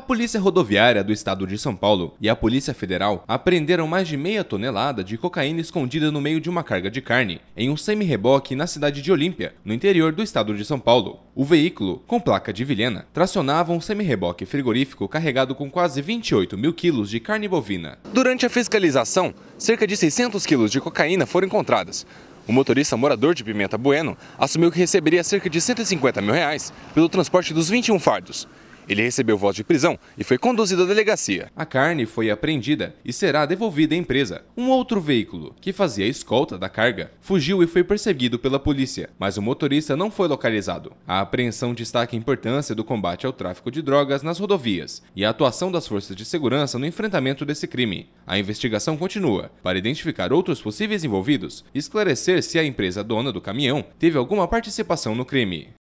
A Polícia Rodoviária do Estado de São Paulo e a Polícia Federal apreenderam mais de meia tonelada de cocaína escondida no meio de uma carga de carne, em um semi-reboque na cidade de Olímpia, no interior do estado de São Paulo. O veículo, com placa de Vilhena, tracionava um semi-reboque frigorífico carregado com quase 28 mil quilos de carne bovina. Durante a fiscalização, cerca de 600 quilos de cocaína foram encontradas. O motorista morador de Pimenta Bueno assumiu que receberia cerca de 150 mil reais pelo transporte dos 21 fardos. Ele recebeu voz de prisão e foi conduzido à delegacia. A carne foi apreendida e será devolvida à empresa. Um outro veículo, que fazia escolta da carga, fugiu e foi perseguido pela polícia, mas o motorista não foi localizado. A apreensão destaca a importância do combate ao tráfico de drogas nas rodovias e a atuação das forças de segurança no enfrentamento desse crime. A investigação continua para identificar outros possíveis envolvidos e esclarecer se a empresa dona do caminhão teve alguma participação no crime.